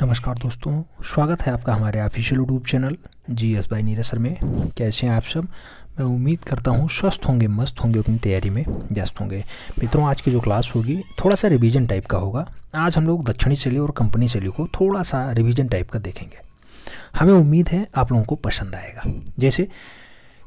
नमस्कार दोस्तों स्वागत है आपका हमारे official YouTube channel G S by नीरसर में कैसे हैं आप सब मैं उम्मीद करता हूँ स्वस्थ होंगे मस्त होंगे अपनी तैयारी में व्यस्त होंगे मित्रों आज की जो क्लास होगी थोड़ा सा रिवीजन टाइप का होगा आज हम लोग दक्षिणी शैली और कंपनी शैली को थोड़ा सा रिविज़न टाइप का देखेंगे हमें उम्मीद है आप लोगों को पसंद आएगा जैसे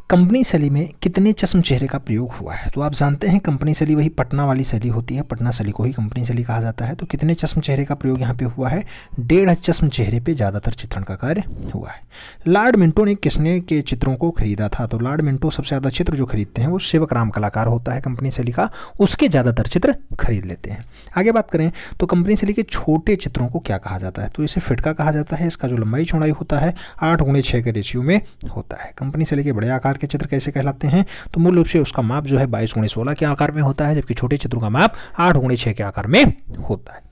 कंपनी शैली में कितने चश्म चेहरे का प्रयोग हुआ है तो आप जानते हैं कंपनी शैली वही पटना वाली शैली होती है पटना शैली को ही कंपनी शैली कहा जाता है तो कितने चश्म चेहरे का प्रयोग यहाँ पे हुआ है डेढ़ चश्म चेहरे पे ज़्यादातर चित्रण का कार्य हुआ है लार्ड मिंटो ने किसने के चित्रों को खरीदा था तो लार्ड मिंटो सबसे ज़्यादा चित्र जो खरीदते हैं वो शिवक राम कलाकार होता है कंपनी शैली का उसके ज़्यादातर चित्र खरीद लेते हैं आगे बात करें तो कंपनी शैली के छोटे चित्रों को क्या कहा जाता है तो इसे फिटका कहा जाता है इसका जो लंबाई चौड़ाई होता है आठ गुणे के रेशियो में होता है कंपनी शैली के बड़े आकार आकार के चित्र कैसे कहलाते हैं तो मूल रूप से उसका माप जो है बाईस गुणे सोलह के आकार में होता है जबकि छोटे चित्रों का माप आठ गुणे छः के आकार में होता है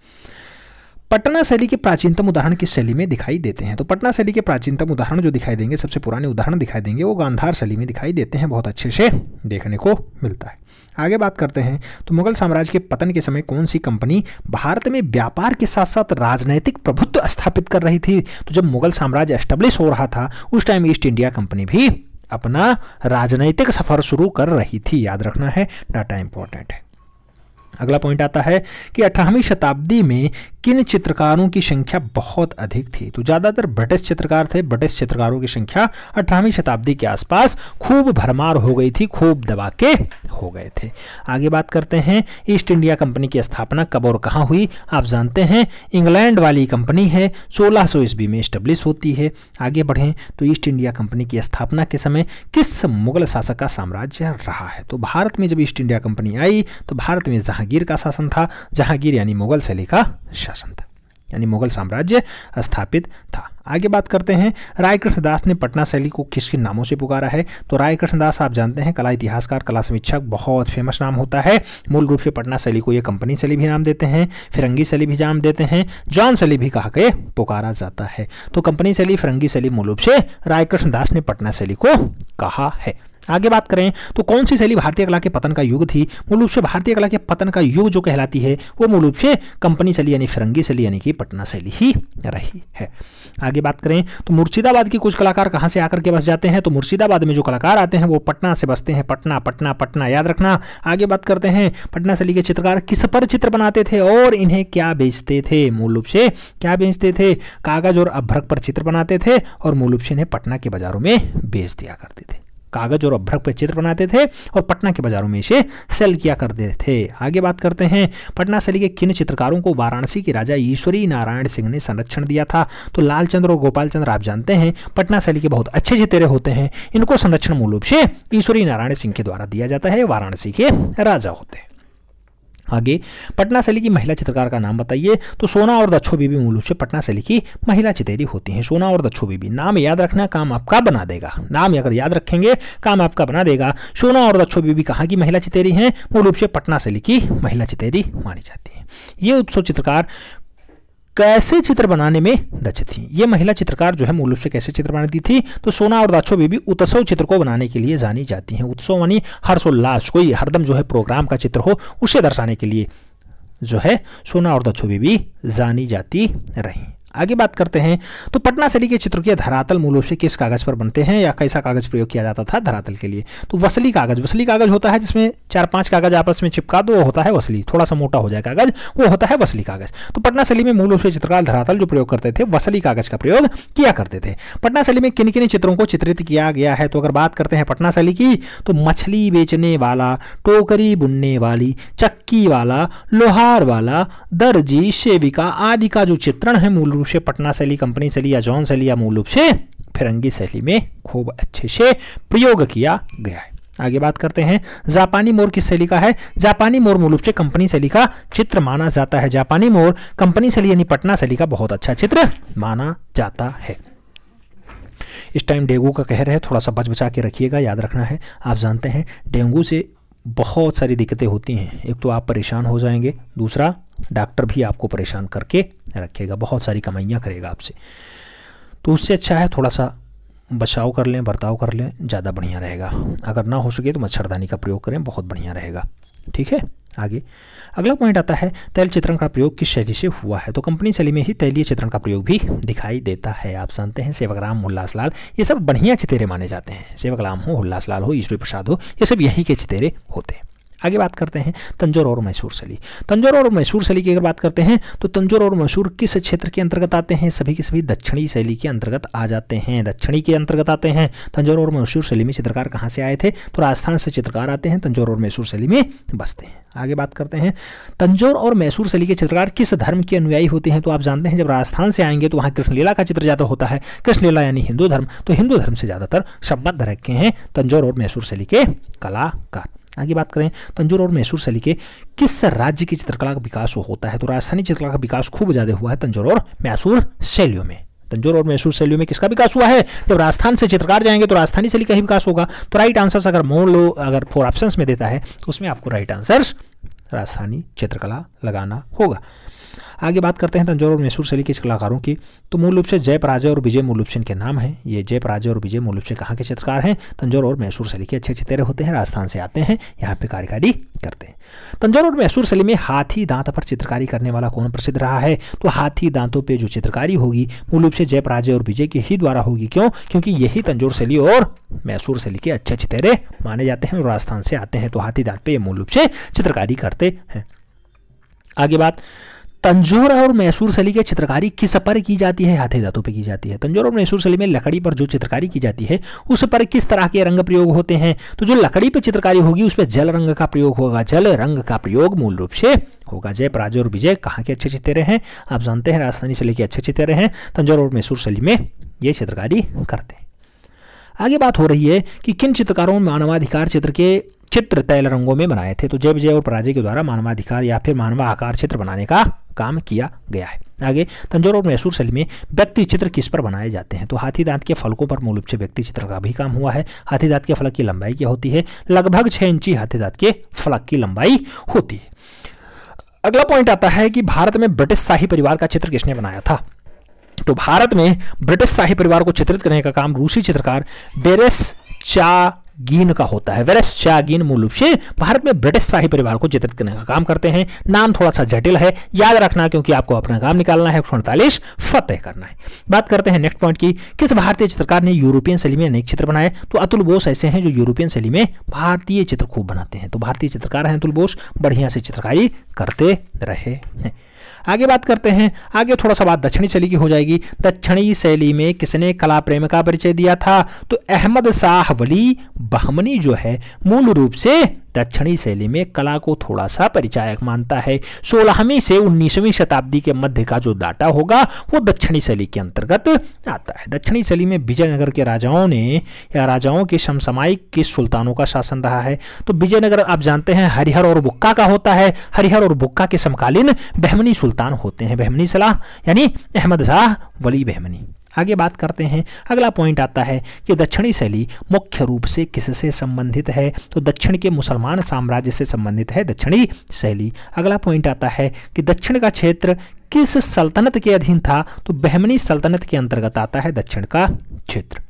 पटना शैली के प्राचीनतम उदाहरण किस शैली में दिखाई देते हैं तो पटना शैली के प्राचीनतम उदाहरण जो दिखाई देंगे सबसे पुराने उदाहरण दिखाई देंगे वो गांधार शैली में दिखाई देते हैं बहुत अच्छे से देखने को मिलता है आगे बात करते हैं तो मुगल साम्राज्य के पतन के समय कौन सी कंपनी भारत में व्यापार के साथ साथ राजनैतिक प्रभुत्व स्थापित कर रही थी तो जब मुगल साम्राज्य एस्टेब्लिश हो रहा था उस टाइम ईस्ट इंडिया कंपनी भी अपना राजनैतिक सफर शुरू कर रही थी याद रखना है डाटा इंपॉर्टेंट है अगला पॉइंट आता है कि अठारहवीं शताब्दी में किन चित्रकारों की संख्या बहुत अधिक थी तो ज़्यादातर ब्रिटिश चित्रकार थे ब्रिटिश चित्रकारों की संख्या अठारहवीं शताब्दी के आसपास खूब भरमार हो गई थी खूब दबा के हो गए थे आगे बात करते हैं ईस्ट इंडिया कंपनी की स्थापना कब और कहाँ हुई आप जानते हैं इंग्लैंड वाली कंपनी है सोलह सौ ईस्वी में स्टेब्लिश होती है आगे बढ़ें तो ईस्ट इंडिया कंपनी की स्थापना के समय किस मुगल शासक का साम्राज्य रहा है तो भारत में जब ईस्ट इंडिया कंपनी आई तो भारत में जहांगीर का शासन था जहांगीर यानी मुगल शैली का शासन शासन था यानी मुगल साम्राज्य स्थापित था आगे बात करते हैं राय कृष्णदास ने पटना शैली को किस किन नामों से पुकारा है तो राय कृष्णदास आप जानते हैं कला इतिहासकार कला समीक्षक बहुत फेमस नाम होता है मूल रूप से पटना शैली को ये कंपनी शैली भी नाम देते हैं फिरंगी शैली भी नाम देते हैं जॉन शैली भी कहा के पुकारा जाता है तो कंपनी शैली फिरंगी शैली मूल रूप से राय कृष्णदास ने पटना शैली को कहा है आगे बात करें तो कौन सी शैली भारतीय कला के पतन का युग थी मूल रूप से भारतीय कला के पतन का युग जो कहलाती है वो मूल रूप से कंपनी शैली यानी फिरंगी शैली यानी कि पटना शैली ही रही है आगे आगे बात करें तो मुर्शिदाबाद के कुछ कलाकार कहाँ से आकर के बस जाते हैं तो मुर्शिदाबाद में जो कलाकार आते हैं वो पटना से बसते हैं पटना पटना पटना याद रखना आगे बात करते हैं पटना से लिखे चित्रकार किस पर चित्र बनाते थे और इन्हें क्या बेचते थे मूल रूप से क्या बेचते थे कागज और अभ्रक पर चित्र बनाते थे और मूल रूप से इन्हें पटना के बाजारों में बेच दिया करते थे कागज और अभ्रक पर चित्र बनाते थे और पटना के बाजारों में इसे सेल किया करते थे आगे बात करते हैं पटना शैली के किन चित्रकारों को वाराणसी के राजा ईश्वरी नारायण सिंह ने संरक्षण दिया था तो लालचंद्र और गोपाल चंद्र आप जानते हैं पटना शैली के बहुत अच्छे चित्रे होते हैं इनको संरक्षण मूल रूप से ईश्वरी नारायण सिंह के द्वारा दिया जाता है वाराणसी के राजा होते हैं आगे पटना शैली की महिला चित्रकार का नाम बताइए तो सोना और दक्षो बीबी मूल रूप से पटना शैली की महिला चितेरी होती हैं सोना और दक्षो बीबी नाम याद रखना काम आपका बना देगा नाम अगर याद रखेंगे काम आपका बना देगा सोना और दक्षो बीबी कहाँ की महिला चितेरी हैं मूल रूप से पटना शैली की महिला चितेरी मानी जाती है ये उत्सव चित्रकार कैसे चित्र बनाने में दक्ष थी ये महिला चित्रकार जो है मूल रूप से कैसे चित्र बनाती थी तो सोना और दाछो बेबी उत्सव चित्र को बनाने के लिए जानी जाती हैं उत्सव मानी हर्षोल्लास कोई हरदम जो है प्रोग्राम का चित्र हो उसे दर्शाने के लिए जो है सोना और दक्षो बेबी जानी जाती रहीं आगे बात करते हैं तो पटना शैली के के धरातल मूल रूप से किस कागज पर बनते हैं या कैसा कागज प्रयोग किया जाता था धरातल के लिए तो वसली कागज वसली कागज होता है जिसमें चार पांच कागज आपस में चिपका दो होता है वसली थोड़ा सा मोटा हो जाए कागज वो होता है वसली कागज तो पटना शैली में मूल रूप से चित्रकार धरातल जो प्रयोग करते थे वसली कागज का प्रयोग किया करते थे पटना शैली में किन किन चित्रों को चित्रित किया गया है तो अगर बात करते हैं पटना शैली की तो मछली बेचने वाला टोकरी बुनने वाली चक्की वाला लोहार वाला दर्जी सेविका आदि का जो चित्रण है मूल रूप रूप से पटना शैली कंपनी शैली या जॉन शैली या मूल रूप से फिरंगी शैली में खूब अच्छे से प्रयोग किया गया है आगे बात करते हैं जापानी मोर किस शैली का है जापानी मोर मूल रूप से कंपनी शैली का चित्र माना जाता है जापानी मोर कंपनी शैली यानी पटना शैली का बहुत अच्छा चित्र माना जाता है इस टाइम डेंगू का कहर है थोड़ा सा बच बचा के रखिएगा याद रखना है आप जानते हैं डेंगू से बहुत सारी दिक्कतें होती हैं एक तो आप परेशान हो जाएंगे दूसरा डॉक्टर भी आपको परेशान करके रखेगा बहुत सारी कमाइयाँ करेगा आपसे तो उससे अच्छा है थोड़ा सा बचाव कर लें बर्ताव कर लें ज़्यादा बढ़िया रहेगा अगर ना हो सके तो मच्छरदानी का प्रयोग करें बहुत बढ़िया रहेगा ठीक है आगे अगला पॉइंट आता है तैल चित्रण का प्रयोग किस शैली से हुआ है तो कंपनी शैली में ही तैलीय चित्रण का प्रयोग भी दिखाई देता है आप जानते हैं राम उल्लास लाल ये सब बढ़िया चितेरे माने जाते हैं सेवक राम हो उल्लास लाल हो ईश्वरी प्रसाद हो ये सब यहीं के चितेरे होते हैं आगे बात करते हैं तंजौर और मैसूर शैली तंजौर और मैसूर शैली की अगर बात करते हैं तो तंजौर और मैसूर किस क्षेत्र के अंतर्गत आते हैं सभी के सभी दक्षिणी शैली के अंतर्गत आ जाते हैं दक्षिणी के अंतर्गत आते हैं तंजौर और मैसूर शैली में चित्रकार कहाँ से आए थे तो राजस्थान से चित्रकार आते हैं तंजौर और मैसूर शैली में बसते हैं आगे बात करते हैं तंजौर और मैसूर शैली के चित्रकार किस धर्म के अनुयायी होते हैं तो आप जानते हैं जब राजस्थान से आएंगे तो वहाँ कृष्णलीला का चित्र ज़्यादा होता है कृष्णलीला यानी हिंदू धर्म तो हिंदू धर्म से ज़्यादातर संबद्ध रखे हैं तंजौर और मैसूर शैली के कलाकार आगे बात करें तंजूर और मैसूर शैली के किस राज्य की चित्रकला का विकास होता है तो राजस्थानी चित्रकला का विकास खूब ज़्यादा हुआ है तंजूर और मैसूर शैलियों में तंजूर और मैसूर शैलियों में किसका विकास हुआ है जब राजस्थान से चित्रकार जाएंगे तो राजस्थानी शैली का ही विकास होगा तो राइट आंसर्स अगर मोड़ लो अगर फोर ऑप्शन में देता है तो उसमें आपको राइट आंसर्स राजस्थानी चित्रकला लगाना होगा आगे बात करते हैं तंजौर और मैसूर शैली के कलाकारों की तो मूल रूप से पराजय और विजय मूलुपसेन के नाम हैं ये पराजय और विजय मूलुपसेन कहाँ के चित्रकार हैं तंजौर और मैसूर शैली के अच्छे तेरे होते हैं राजस्थान से आते हैं यहाँ पर कार्यकारी करते हैं तंजौर और मैसूर शैली में हाथी दांत पर चित्रकारी करने वाला कौन प्रसिद्ध रहा है तो हाथी दांतों पर जो चित्रकारी होगी मूल रूप से पराजय और विजय के ही द्वारा होगी क्यों क्योंकि यही तंजौर शैली और मैसूर शैली के अच्छे चितेरे माने जाते हैं और राजस्थान से आते हैं तो हाथी दांत पे ये मूल रूप से चित्रकारी करते हैं आगे बात तंजोर और मैसूर शैली के चित्रकारी किस पर की जाती है हाथी धातु पर की जाती है तंजोर और मैसूर शैली में लकड़ी पर जो चित्रकारी की जाती है उस पर किस तरह के रंग प्रयोग होते हैं तो जो लकड़ी पर चित्रकारी होगी उस पर जल रंग का प्रयोग होगा जल रंग का प्रयोग मूल रूप से होगा जय पराजय और विजय कहाँ के अच्छे चित्रे हैं आप जानते हैं राजस्थानी शैली के अच्छे चित्रे हैं तंजोर और मैसूर शैली में ये चित्रकारी करते हैं आगे बात हो रही है कि किन चित्रकारों में मानवाधिकार चित्र के चित्र तैल रंगों में बनाए थे तो जय विजय और पराजय के द्वारा मानवाधिकार या फिर मानवा आकार चित्र बनाने का काम किया गया है आगे तंजौर और मैसूर शैली में व्यक्ति चित्र किस पर बनाए जाते हैं तो हाथी दांत के फलकों पर मूल रूप से व्यक्ति चित्र का भी काम हुआ है हाथी दांत के फलक की लंबाई क्या होती है लगभग छः इंची हाथी दांत के फलक की लंबाई होती है अगला पॉइंट आता है कि भारत में ब्रिटिश शाही परिवार का चित्र किसने बनाया था तो भारत में ब्रिटिश शाही परिवार को चित्रित करने का काम रूसी चित्रकार डेरेस चा गीन का होता है वेरस शाहगीन मूल रूप से भारत में ब्रिटिश शाही परिवार को चित्रित करने का काम करते हैं नाम थोड़ा सा जटिल है याद रखना क्योंकि आपको अपना काम निकालना है उनतालीस फतेह करना है बात करते हैं नेक्स्ट पॉइंट की किस भारतीय चित्रकार ने यूरोपियन शैली में अनेक चित्र बनाए तो अतुल बोस ऐसे हैं जो यूरोपियन शैली में भारतीय चित्र खूब बनाते हैं तो भारतीय चित्रकार हैं अतुल बोस बढ़िया से चित्रकारी करते रहे हैं आगे बात करते हैं आगे थोड़ा सा बात दक्षिणी शैली की हो जाएगी दक्षिणी शैली में किसने कला प्रेम का परिचय दिया था तो अहमद शाह वली बहमनी जो है मूल रूप से दक्षिणी शैली में कला को थोड़ा सा परिचायक मानता है सोलहवीं से उन्नीसवीं शताब्दी के मध्य का जो डाटा होगा वो दक्षिणी शैली के अंतर्गत आता है दक्षिणी शैली में विजयनगर के राजाओं ने या राजाओं के समसामायिक के सुल्तानों का शासन रहा है तो विजयनगर आप जानते हैं हरिहर और बुक्का का होता है हरिहर और बुक्का के समकालीन बहमनी सुल्तान होते हैं बहमनी सलाह यानी अहमद शाह वली बहमनी आगे बात करते हैं अगला पॉइंट आता है कि दक्षिणी शैली मुख्य रूप से किससे संबंधित है तो दक्षिण के मुसलमान साम्राज्य से संबंधित है दक्षिणी शैली अगला पॉइंट आता है कि दक्षिण का क्षेत्र किस सल्तनत के अधीन था तो बहमनी सल्तनत के अंतर्गत आता है दक्षिण का क्षेत्र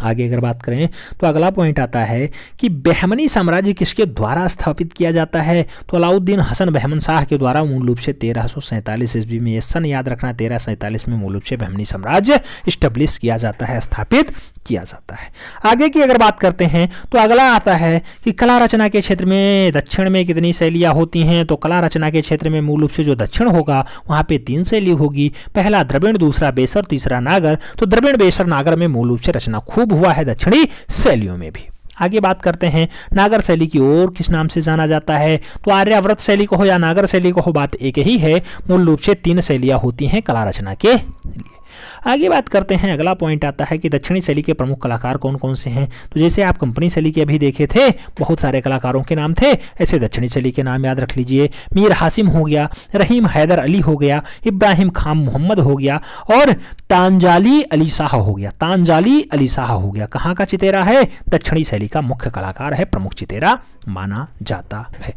आगे अगर बात करें तो अगला पॉइंट आता है कि बहमनी साम्राज्य किसके द्वारा स्थापित किया जाता है तो अलाउद्दीन हसन बहमन शाह के द्वारा मूल रूप से तेरह सौ सैंतालीस ईस्वी में यह सन याद रखना तेरह सैंतालीस में मूल रूप से बहमनी साम्राज्य स्टेब्लिश किया जाता है स्थापित किया जाता है आगे की अगर बात करते हैं तो अगला आता है कि कला रचना के क्षेत्र में दक्षिण में कितनी शैलियाँ होती हैं तो कला रचना के क्षेत्र में मूल रूप से जो दक्षिण होगा वहाँ पे तीन शैली होगी पहला द्रविण दूसरा बेसर तीसरा नागर तो द्रविण बेसर नागर में मूल रूप से रचना खूब हुआ है दक्षिणी शैलियों में भी आगे बात करते हैं नागर शैली की ओर किस नाम से जाना जाता है तो आर्याव्रत शैली को हो या नागर शैली को हो बात एक ही है मूल रूप से तीन शैलियाँ होती हैं कला रचना के लिए आगे बात करते हैं अगला पॉइंट आता है कि दक्षिणी शैली के प्रमुख कलाकार कौन कौन से हैं तो जैसे आप कंपनी शैली के अभी देखे थे बहुत सारे कलाकारों के नाम थे ऐसे दक्षिणी शैली के नाम याद रख लीजिए मीर हासिम हो गया रहीम हैदर अली हो गया इब्राहिम खान मोहम्मद हो गया और तानजाली अली शाह हो गया तानजाली अली शाह हो गया कहाँ का चितेरा है दक्षिणी शैली का मुख्य कलाकार है प्रमुख चितेरा माना जाता है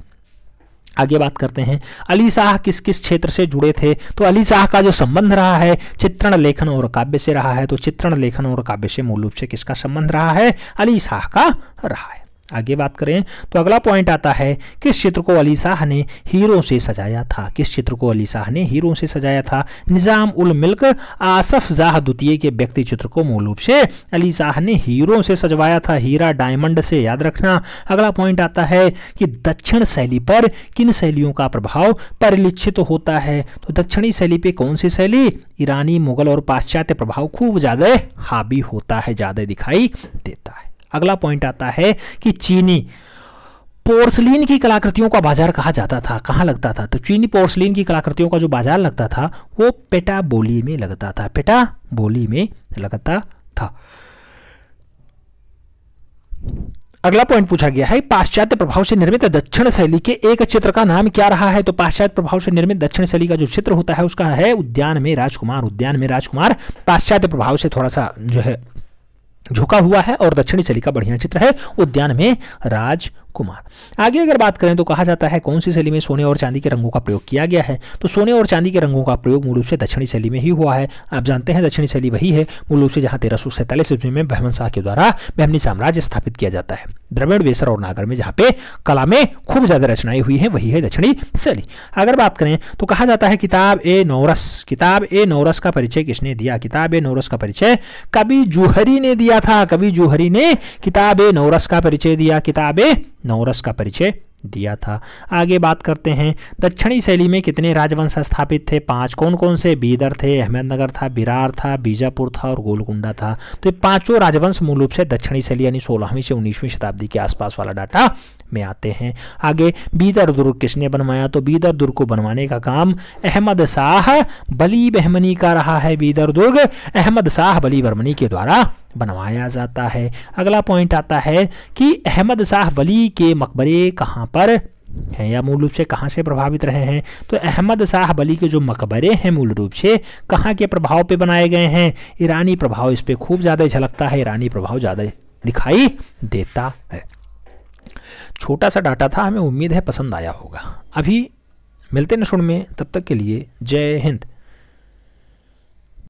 आगे बात करते हैं अली शाह किस किस क्षेत्र से जुड़े थे तो अली शाह का जो संबंध रहा है चित्रण लेखन और काव्य से रहा है तो चित्रण लेखन और काव्य से मूल रूप से किसका संबंध रहा है अली शाह का रहा है आगे बात करें तो अगला पॉइंट आता है किस चित्र को अली शाह ने हीरो से सजाया था किस चित्र को अली शाह ने हीरो से सजाया था निज़ाम उल मिल्क आसफ जाह द्वितीय के व्यक्ति चित्र को मूल रूप से अली शाह ने हीरो से सजवाया था हीरा डायमंड से याद रखना अगला पॉइंट आता है कि दक्षिण शैली पर किन शैलियों का प्रभाव परिलिक्षित तो होता है तो दक्षिणी शैली पर कौन सी शैली ईरानी मुगल और पाश्चात्य प्रभाव खूब ज़्यादा हावी होता है ज़्यादा दिखाई देता है अगला पॉइंट आता है कि चीनी पोर्सलिन की कलाकृतियों का बाजार कहा जाता था कहाँ लगता था तो चीनी पोर्सलिन की कलाकृतियों का जो बाजार लगता था वो पेटा बोली में लगता था पेटा बोली में लगता था अगला पॉइंट पूछा गया है पाश्चात्य प्रभाव से निर्मित दक्षिण शैली के एक चित्र का नाम क्या रहा है तो पाश्चात्य प्रभाव से निर्मित दक्षिण शैली का जो चित्र होता है उसका है उद्यान में राजकुमार उद्यान में राजकुमार पाश्चात्य प्रभाव से थोड़ा सा जो है झुका हुआ है और दक्षिणी चली का बढ़िया चित्र है उद्यान में राज कुमार आगे अगर बात करें तो कहा जाता है कौन सी शैली में सोने और चांदी के रंगों का प्रयोग किया गया है तो सोने और चांदी के रंगों का प्रयोग मूल रूप से दक्षिणी शैली में ही हुआ है आप जानते हैं दक्षिणी शैली वही है मूल रूप से जहां तेरह सौ सैंतालीस ईस्वी में बहमन शाह के द्वारा बहमनी साम्राज्य स्थापित किया जाता है द्रविड़ बेसर और नागर में जहां पे कला में खूब ज्यादा रचनाएं हुई है वही है दक्षिणी शैली अगर बात करें तो कहा जाता है किताब ए नौरस किताब ए नौरस का परिचय किसने दिया किताब ए नौरस का परिचय कवि जूहरी ने दिया था कवि जूहरी ने किताब ए नौरस का परिचय दिया किताब ए नवरस का परिचय दिया था आगे बात करते हैं दक्षिणी शैली में कितने राजवंश स्थापित थे पांच कौन कौन से बीदर थे अहमदनगर था बिरार था बीजापुर था और गोलकुंडा था तो ये पांचों राजवंश मूल रूप से दक्षिणी शैली यानी सोलहवीं से उन्नीसवीं शताब्दी के आसपास वाला डाटा में आते हैं आगे बीदर दुर्ग किसने बनवाया तो बीदर दुर्ग को बनवाने का काम अहमद शाह बली बहमनी का रहा है बीदर दुर्ग अहमद शाह बली बर्मनी के द्वारा बनवाया जाता है अगला पॉइंट आता है कि अहमद शाह वली के मकबरे कहाँ पर हैं या मूल रूप से कहाँ से प्रभावित रहे हैं तो अहमद शाह बली के जो मकबरे हैं मूल रूप से कहाँ के प्रभाव पे बनाए गए हैं ईरानी प्रभाव इस पर खूब ज़्यादा झलकता है ईरानी प्रभाव ज़्यादा दिखाई देता है छोटा सा डाटा था हमें उम्मीद है पसंद आया होगा अभी मिलते नशुण में तब तक के लिए जय हिंद